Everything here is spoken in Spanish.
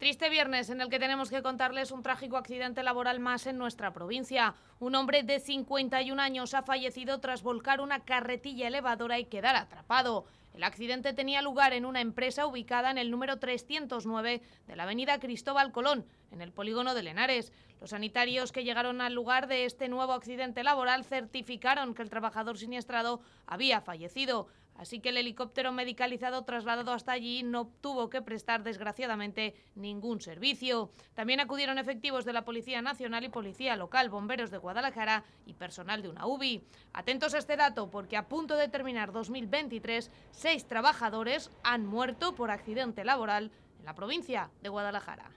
Triste viernes en el que tenemos que contarles un trágico accidente laboral más en nuestra provincia. Un hombre de 51 años ha fallecido tras volcar una carretilla elevadora y quedar atrapado. El accidente tenía lugar en una empresa ubicada en el número 309 de la avenida Cristóbal Colón, en el polígono de Lenares. Los sanitarios que llegaron al lugar de este nuevo accidente laboral certificaron que el trabajador siniestrado había fallecido. Así que el helicóptero medicalizado trasladado hasta allí no tuvo que prestar, desgraciadamente, ningún servicio. También acudieron efectivos de la Policía Nacional y Policía Local, bomberos de Guadalajara y personal de una UBI. Atentos a este dato, porque a punto de terminar 2023 Seis trabajadores han muerto por accidente laboral en la provincia de Guadalajara.